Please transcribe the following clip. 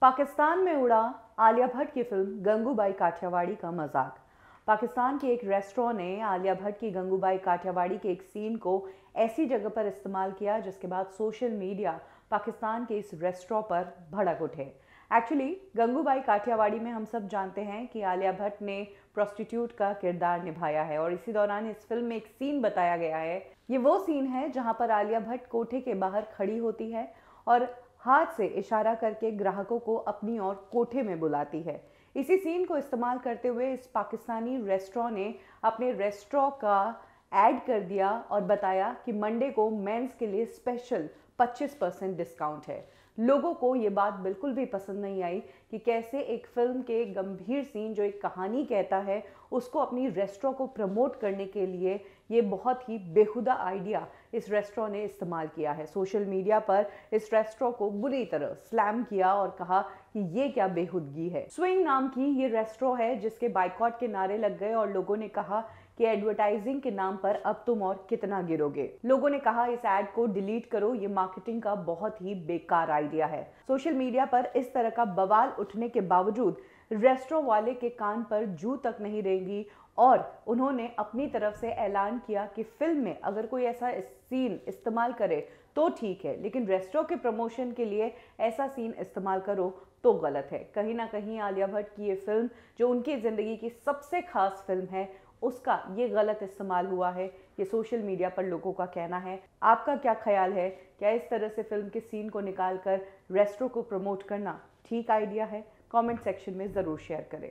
पाकिस्तान में उड़ा आलिया भट्ट की फिल्म गंगूबाई काठियावाड़ी का मजाक पाकिस्तान के एक रेस्टोरेंट ने आलिया भट्ट की गंगूबाई काठियावाड़ी के एक सीन को ऐसी जगह पर इस्तेमाल किया जिसके बाद सोशल मीडिया पाकिस्तान के इस रेस्टोरेंट पर भड़क उठे एक्चुअली गंगूबाई काठियावाड़ी में हम सब जानते हैं कि आलिया भट्ट ने प्रोस्टिट्यूट का किरदार निभाया है और इसी दौरान इस फिल्म में एक सीन बताया गया है ये वो सीन है जहाँ पर आलिया भट्ट कोठे के बाहर खड़ी होती है और हाथ से इशारा करके ग्राहकों को अपनी ओर कोठे में बुलाती है इसी सीन को इस्तेमाल करते हुए इस पाकिस्तानी रेस्ट्रॉ ने अपने रेस्ट्रॉ का ऐड कर दिया और बताया कि मंडे को मेंस के लिए स्पेशल 25 परसेंट डिस्काउंट है लोगों को ये बात बिल्कुल भी पसंद नहीं आई कि कैसे एक फिल्म के गंभीर सीन जो एक कहानी कहता है उसको अपनी रेस्टोरेंट को प्रमोट करने के लिए ये बहुत ही बेहुदा आइडिया इस रेस्टोरेंट ने इस्तेमाल किया है सोशल मीडिया पर इस रेस्टोरेंट को बुरी तरह स्लैम किया और कहा कि ये क्या बेहुदगी है स्विंग नाम की ये रेस्टोरेंट है जिसके बाइकआउट के नारे लग गए और लोगों ने कहा कि एडवर्टाइजिंग के नाम पर अब तुम और कितना गिरोगे लोगों ने कहा इस एड को डिलीट करो ये मार्केटिंग का बहुत ही बेकार आइडिया है सोशल मीडिया पर इस तरह का बवाल उठने के बावजूद रेस्टों वाले के कान पर जू तक नहीं रहेगी और उन्होंने अपनी तरफ से ऐलान किया कि फिल्म में अगर कोई ऐसा सीन इस्तेमाल करे तो ठीक है लेकिन रेस्टों के प्रमोशन के लिए ऐसा सीन इस्तेमाल करो तो गलत है कहीं ना कहीं आलिया भट्ट की ये फिल्म जो उनकी ज़िंदगी की सबसे खास फिल्म है उसका ये गलत इस्तेमाल हुआ है ये सोशल मीडिया पर लोगों का कहना है आपका क्या ख्याल है क्या इस तरह से फिल्म के सीन को निकाल कर रेस्टों को प्रमोट करना ठीक आइडिया है कमेंट सेक्शन में ज़रूर शेयर करें